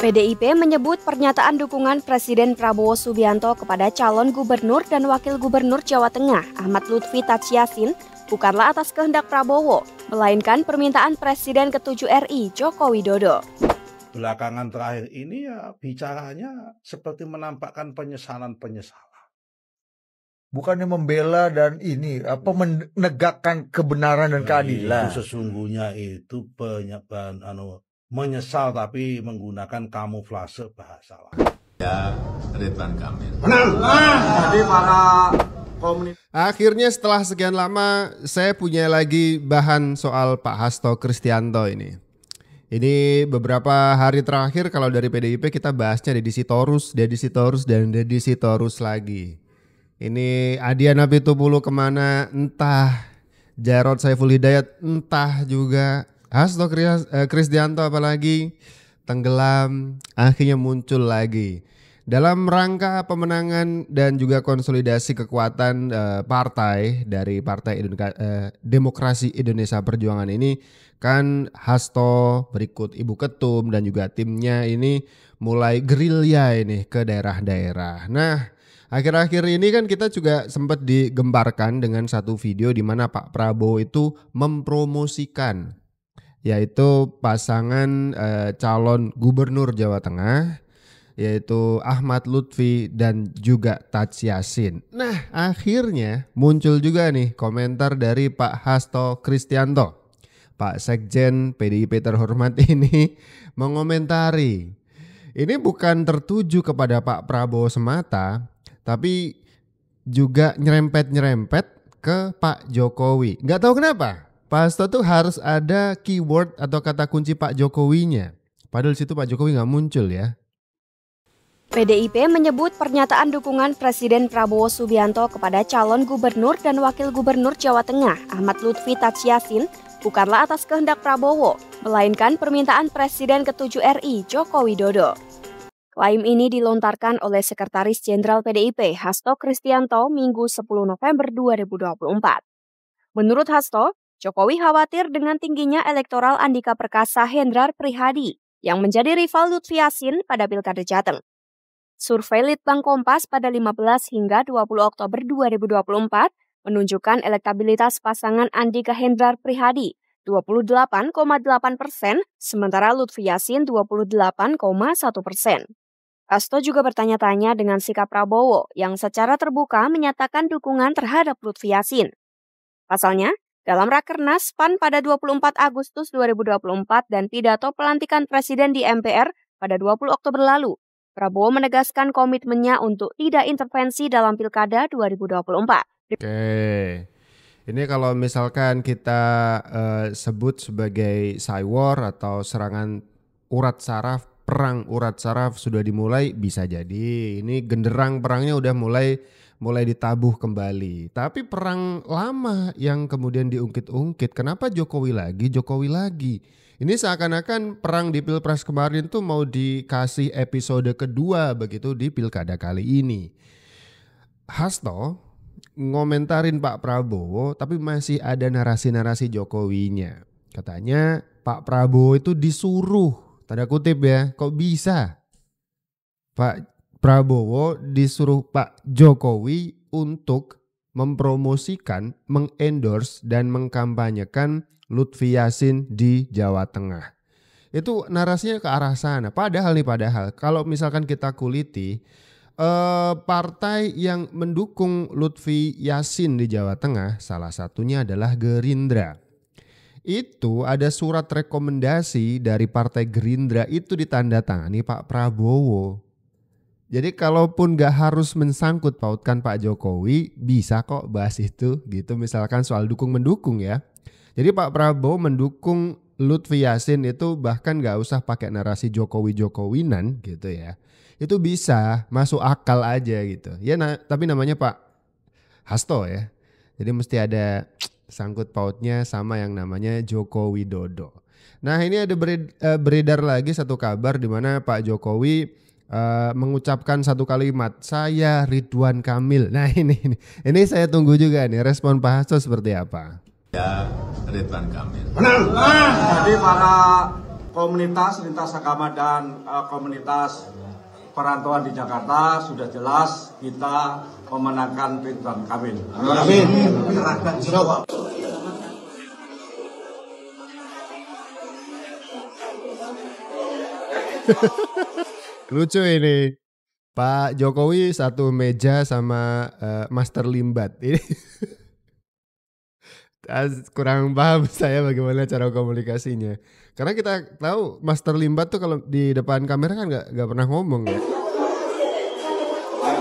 PDIP menyebut pernyataan dukungan Presiden Prabowo Subianto kepada calon gubernur dan wakil gubernur Jawa Tengah Ahmad Lutfi Tadsyasin bukanlah atas kehendak Prabowo, melainkan permintaan Presiden ke-7 RI Joko Widodo. Belakangan terakhir ini ya bicaranya seperti menampakkan penyesalan-penyesalan. Bukannya membela dan ini apa iya. menegakkan kebenaran dan nah, keadilan. Itu sesungguhnya itu penyebaran anu menyesal tapi menggunakan kamuflase bahasa lain. Ya, Ridwan Kamil. Benar. Ah, jadi para Akhirnya setelah sekian lama saya punya lagi bahan soal Pak Hasto Kristianto ini. Ini beberapa hari terakhir kalau dari PDIP kita bahasnya Deddy Sitorus, Deddy Sitorus, dan Deddy Sitorus lagi. Ini Adiana Pitupulu kemana entah, Jarod Saiful Hidayat entah juga Hasto eh, Kristianto apalagi tenggelam akhirnya muncul lagi dalam rangka pemenangan dan juga konsolidasi kekuatan uh, partai dari Partai uh, Demokrasi Indonesia Perjuangan ini kan Hasto berikut Ibu Ketum dan juga timnya ini mulai gerilya ini ke daerah-daerah. Nah, akhir-akhir ini kan kita juga sempat digembarkan dengan satu video di mana Pak Prabowo itu mempromosikan yaitu pasangan e, calon gubernur Jawa Tengah yaitu Ahmad Lutfi dan juga Taj Yasin. Nah, akhirnya muncul juga nih komentar dari Pak Hasto Kristianto. Pak Sekjen PDIP terhormat ini mengomentari. Ini bukan tertuju kepada Pak Prabowo semata, tapi juga nyerempet-nyerempet ke Pak Jokowi. Gak tahu kenapa. Pak Hasto tuh harus ada keyword atau kata kunci Pak Jokowinya. Padahal situ Pak Jokowi nggak muncul ya. PDIP menyebut pernyataan dukungan Presiden Prabowo Subianto kepada calon gubernur dan wakil gubernur Jawa Tengah Ahmad Lutfi Tatsyasin bukanlah atas kehendak Prabowo, melainkan permintaan Presiden ke-7 RI Joko Widodo. Klaim ini dilontarkan oleh Sekretaris Jenderal PDIP Hasto Kristianto Minggu 10 November 2024. Menurut Hasto, Jokowi khawatir dengan tingginya elektoral Andika Perkasa Hendrar Prihadi yang menjadi rival Lutfi Yasin pada Pilkada Jateng. Survei Litbang Kompas pada 15 hingga 20 Oktober 2024 menunjukkan elektabilitas pasangan Andika Hendrar Prihadi 28,8 persen, sementara Lutfi Yasin 28,1 persen. Asto juga bertanya-tanya dengan sikap Prabowo yang secara terbuka menyatakan dukungan terhadap Lutfi Yasin. Pasalnya, dalam Rakernas PAN pada 24 Agustus 2024 dan pidato pelantikan Presiden di MPR pada 20 Oktober lalu, Prabowo menegaskan komitmennya untuk tidak intervensi dalam Pilkada 2024. Oke, ini kalau misalkan kita uh, sebut sebagai cywar atau serangan urat saraf, perang urat saraf sudah dimulai, bisa jadi ini genderang perangnya udah mulai mulai ditabuh kembali. Tapi perang lama yang kemudian diungkit-ungkit, kenapa Jokowi lagi, Jokowi lagi? Ini seakan-akan perang di Pilpres kemarin tuh mau dikasih episode kedua begitu di Pilkada kali ini. Hasto ngomentarin Pak Prabowo tapi masih ada narasi-narasi Jokowinya. Katanya Pak Prabowo itu disuruh, tanda kutip ya, kok bisa? Pak Prabowo disuruh Pak Jokowi untuk mempromosikan, mengendorse dan mengkampanyekan Lutfi Yasin di Jawa Tengah. Itu narasinya ke arah sana. Padahal nih padahal kalau misalkan kita kuliti eh, partai yang mendukung Lutfi Yasin di Jawa Tengah salah satunya adalah Gerindra. Itu ada surat rekomendasi dari Partai Gerindra itu ditandatangani Pak Prabowo jadi kalaupun gak harus mensangkut pautkan Pak Jokowi, bisa kok bahas itu gitu. Misalkan soal dukung mendukung ya. Jadi Pak Prabowo mendukung Lutfi Yasin itu bahkan gak usah pakai narasi Jokowi Jokowinan gitu ya. Itu bisa masuk akal aja gitu. Ya nah, tapi namanya Pak Hasto ya. Jadi mesti ada sangkut pautnya sama yang namanya Jokowi Dodo. Nah ini ada eh, beredar lagi satu kabar di mana Pak Jokowi uh, mengucapkan satu kalimat saya Ridwan Kamil. Nah ini ini, ini saya tunggu juga nih respon Pak Hasto seperti apa. Ya Ridwan Kamil. Benar. Ah. Jadi para komunitas lintas agama dan uh, komunitas perantauan di Jakarta sudah jelas kita memenangkan Ridwan Kamil. Amin. ha! Lucu ini. Pak Jokowi satu meja sama uh, Master Limbat. Ini kurang paham saya bagaimana cara komunikasinya. Karena kita tahu Master Limbat tuh kalau di depan kamera kan nggak nggak pernah ngomong ya.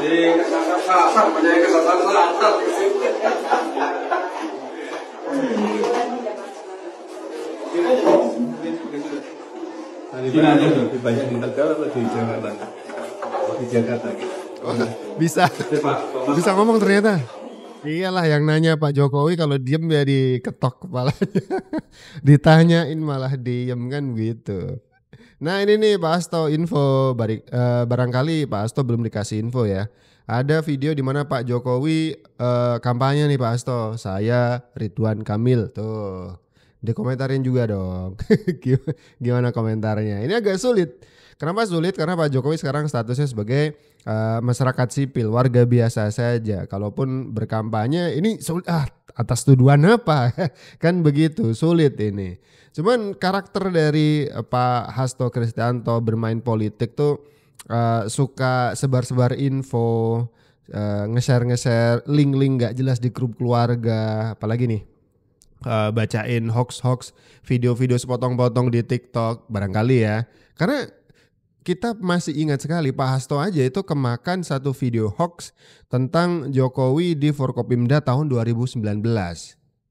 Jadi Cina banyak di Tegal atau di Jakarta? Di Jakarta. Oh, bisa. Bisa ngomong ternyata. Iyalah yang nanya Pak Jokowi kalau diem ya diketok kepalanya. Ditanyain malah diem kan gitu. Nah ini nih Pak Asto info eh, barangkali Pak Asto belum dikasih info ya. Ada video di mana Pak Jokowi eh, kampanye nih Pak Asto. Saya Ridwan Kamil tuh dikomentarin juga dong. Gimana komentarnya? Ini agak sulit. Kenapa sulit? Karena Pak Jokowi sekarang statusnya sebagai uh, masyarakat sipil, warga biasa saja. Kalaupun berkampanye, ini sulit. Ah, atas tuduhan apa? kan begitu, sulit ini. Cuman karakter dari eh, Pak Hasto Kristianto bermain politik tuh uh, suka sebar-sebar info, uh, nge-share link-link gak jelas di grup keluarga, apalagi nih uh, bacain hoax-hoax, video-video sepotong-potong di TikTok barangkali ya. Karena kita masih ingat sekali Pak Hasto aja itu kemakan satu video hoax tentang Jokowi di Forkopimda tahun 2019.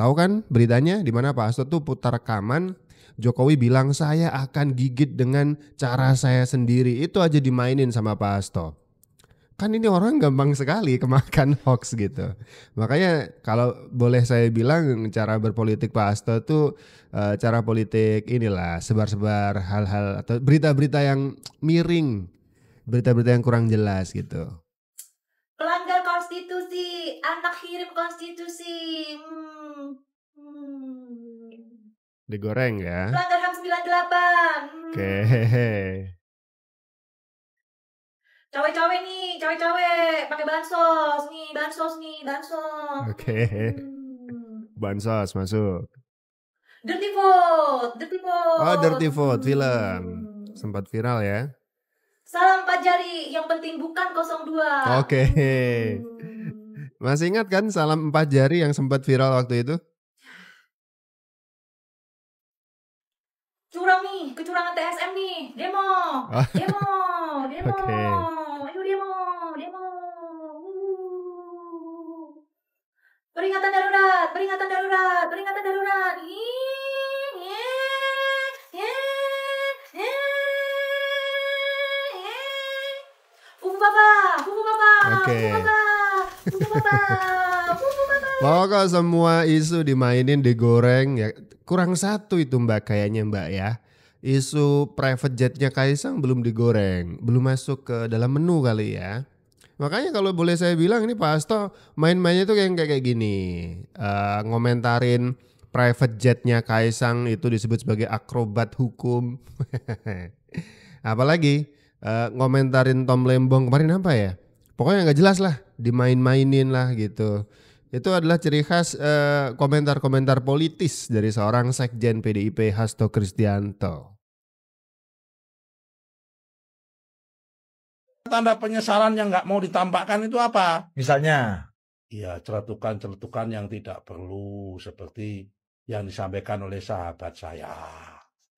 Tahu kan beritanya di mana Pak Hasto tuh putar rekaman Jokowi bilang saya akan gigit dengan cara saya sendiri. Itu aja dimainin sama Pak Hasto kan ini orang gampang sekali kemakan hoax gitu. Makanya kalau boleh saya bilang cara berpolitik Pak Asto tuh eh, e, cara politik inilah sebar-sebar hal-hal atau berita-berita yang miring, berita-berita yang kurang jelas gitu. Pelanggar konstitusi, anak hirim konstitusi. Hmm. Hmm. Digoreng ya. Pelanggar HAM 98. Hmm. Oke. Okay. cawe-cawe nih, cawe-cawe pakai bansos nih, bansos nih, bansos. Oke. Okay. Hmm. Bansos masuk. Dirty Vote, Dirty Vote. Oh, Dirty Vote film. Hmm. Sempat viral ya. Salam empat Jari, yang penting bukan dua. Oke. Hmm. Masih ingat kan salam empat jari yang sempat viral waktu itu? Curang nih, kecurangan TSM nih. Demo, oh. demo, demo. Okay. peringatan darurat, peringatan darurat, peringatan darurat. Eh, eh, eh, Fufu Papa, Fufu Papa, okay. Fufu Papa, Fufu Papa, Fufu Papa. Pokok semua isu dimainin, digoreng, ya kurang satu itu mbak kayaknya mbak ya. Isu private jetnya Kaisang belum digoreng, belum masuk ke dalam menu kali ya. Makanya kalau boleh saya bilang ini Pak Hasto main-mainnya tuh kayak kayak gini, uh, ngomentarin private jetnya Kaisang itu disebut sebagai akrobat hukum. Apalagi uh, ngomentarin Tom Lembong kemarin apa ya? Pokoknya nggak jelas lah, dimain-mainin lah gitu. Itu adalah ciri khas eh, komentar-komentar uh, politis dari seorang sekjen PDIP Hasto Kristianto. tanda penyesalan yang nggak mau ditampakkan itu apa? Misalnya? Iya, celetukan-celetukan yang tidak perlu seperti yang disampaikan oleh sahabat saya.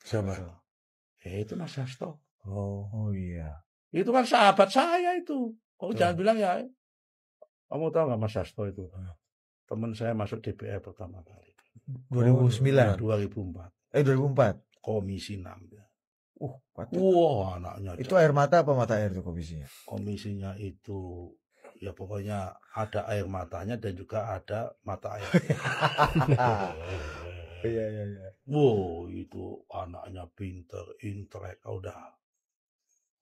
Siapa? Eh, itu Mas Hasto. Oh, oh iya. Itu kan sahabat saya itu. Oh, Tuh. jangan bilang ya. Kamu tahu nggak Mas Hasto itu? Teman saya masuk DPR pertama kali. 2009. 2004. Eh 2004. Komisi 6. Uh, Wah, anaknya. Itu air mata apa mata air tuh komisinya? Komisinya itu ya pokoknya ada air matanya dan juga ada mata air. Iya iya iya. Wow, itu anaknya pinter, intelek, udah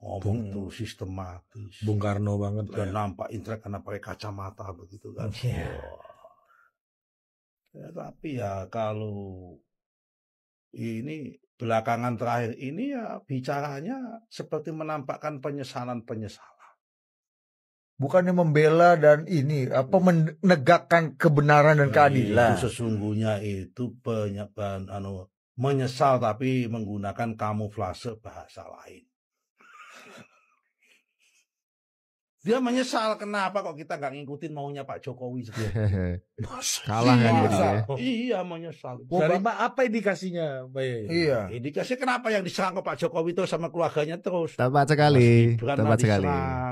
ngomong Bung, tuh sistematis. Bung Karno banget. Dan ya. nampak intelek karena pakai kacamata begitu kan. Yeah. Iya. Wow. Ya, tapi ya kalau ini belakangan terakhir ini ya bicaranya seperti menampakkan penyesalan-penyesalan. Bukannya membela dan ini apa iya. menegakkan kebenaran dan nah, iya, keadilan. Itu sesungguhnya itu penyebaran anu menyesal tapi menggunakan kamuflase bahasa lain. dia menyesal kenapa kok kita nggak ngikutin maunya Pak Jokowi sih Kalah kan jadi ya. Iya menyesal. Dari Mbak apa indikasinya, Pak Yaya? Iya. Indikasi kenapa yang diserang ke Pak Jokowi itu sama keluarganya terus? Tepat sekali. Tepat sekali.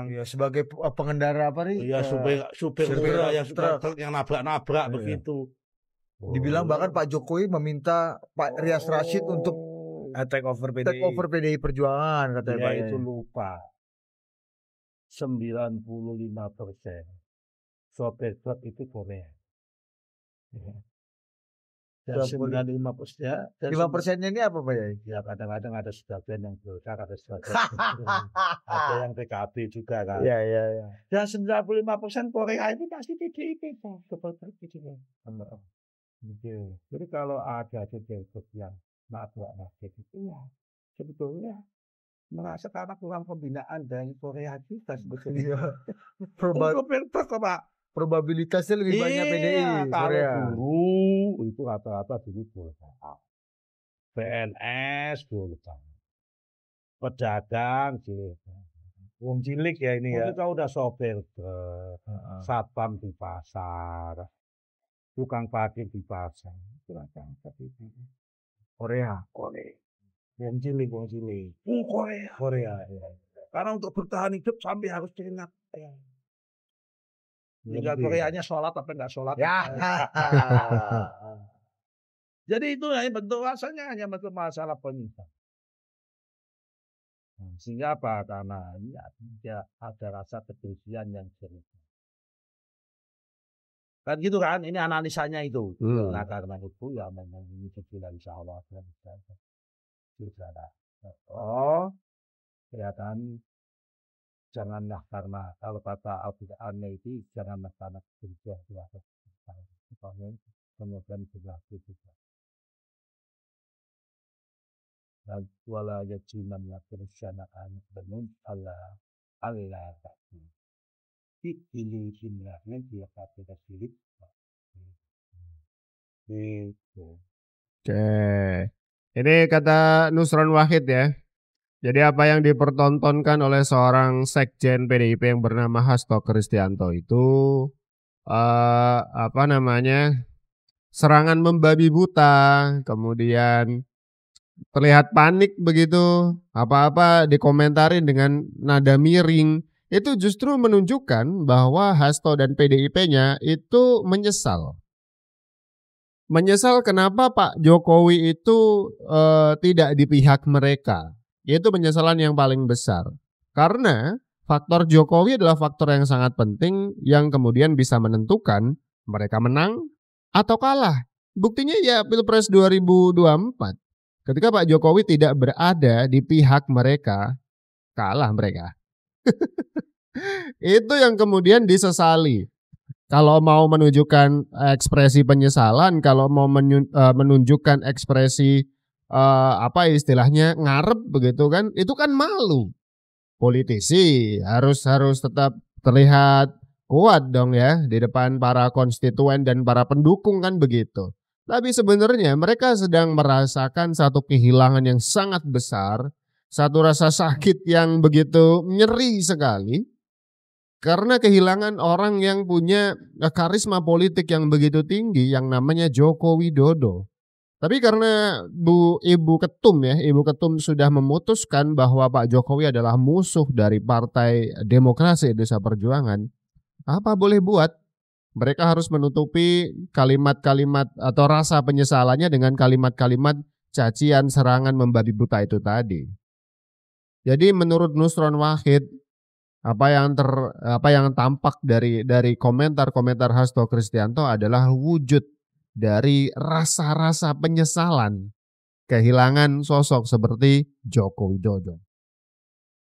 Ya sebagai eh, pengendara apa nih? Iya, eh, supir supir supir yang truk yang nabrak-nabrak iya. begitu. Dibilang oh. bahkan Pak Jokowi meminta Pak Rias Rashid untuk oh. take over PDI. Take over PDI Perjuangan katanya iya, Pak. Iya, itu lupa. 95 persen sopir truk itu Korea. Ya. Dan 95 persen. Ya, 5 persennya ini apa Pak Yai? Ya kadang-kadang ada sebagian yang berusaha, ada sebagian ada yang PKB juga kan. Iya, iya, iya. Dan 95 persen Korea itu pasti PDIP Pak. truk itu. Jadi kalau ada jejak yang maaf buat nasib itu ya sebetulnya merasa karena kurang pembinaan dari kreativitas betul. Iya. Perba apa? Probabilitasnya lebih iya, banyak PDI. Kalau guru itu rata-rata dulu boleh PNS boleh Pedagang sih. Wong cilik ya ini ya. Kita udah sopir ke uh -huh. satpam di pasar, tukang parkir di pasar, kurang rata itu. Korea, Korea. Wong cilik, wong cilik. Oh, Korea. Korea ya. Karena untuk bertahan hidup sampai harus keringat. Ya. Tinggal Koreanya sholat apa enggak sholat. Ya. Jadi itu hanya bentuk asalnya hanya bentuk masalah penyimpan. Nah, sehingga apa? Karena tidak ada rasa kebencian yang jernih. Kan gitu kan, ini analisanya itu. Hmm. Nah karena itu ya memang ini Allah. insya Allah di sana. Oh, kelihatan janganlah karena kalau kata Al-Qur'annya itu janganlah karena kerja di atas kepala kemudian sudah itu dan wala yajiman yakin syana'an benun ala ala tadi di ini jumlahnya dia kata tersilik itu oke gitu. Ini kata Nusron Wahid ya. Jadi apa yang dipertontonkan oleh seorang sekjen PDIP yang bernama Hasto Kristianto itu uh, apa namanya serangan membabi buta, kemudian terlihat panik begitu, apa-apa dikomentarin dengan nada miring. Itu justru menunjukkan bahwa Hasto dan PDIP-nya itu menyesal menyesal kenapa Pak Jokowi itu uh, tidak di pihak mereka. itu penyesalan yang paling besar. Karena faktor Jokowi adalah faktor yang sangat penting yang kemudian bisa menentukan mereka menang atau kalah. Buktinya ya Pilpres 2024. Ketika Pak Jokowi tidak berada di pihak mereka, kalah mereka. itu yang kemudian disesali kalau mau menunjukkan eh, ekspresi penyesalan, kalau mau eh, menunjukkan ekspresi eh, apa istilahnya ngarep begitu kan, itu kan malu. Politisi harus harus tetap terlihat kuat dong ya di depan para konstituen dan para pendukung kan begitu. Tapi sebenarnya mereka sedang merasakan satu kehilangan yang sangat besar, satu rasa sakit yang begitu nyeri sekali karena kehilangan orang yang punya eh, karisma politik yang begitu tinggi yang namanya Joko Widodo. Tapi karena Bu Ibu Ketum ya, Ibu Ketum sudah memutuskan bahwa Pak Jokowi adalah musuh dari Partai Demokrasi Indonesia Perjuangan. Apa boleh buat? Mereka harus menutupi kalimat-kalimat atau rasa penyesalannya dengan kalimat-kalimat cacian serangan membabi buta itu tadi. Jadi menurut Nusron Wahid, apa yang ter apa yang tampak dari dari komentar-komentar Hasto Kristianto adalah wujud dari rasa-rasa penyesalan kehilangan sosok seperti Joko Widodo.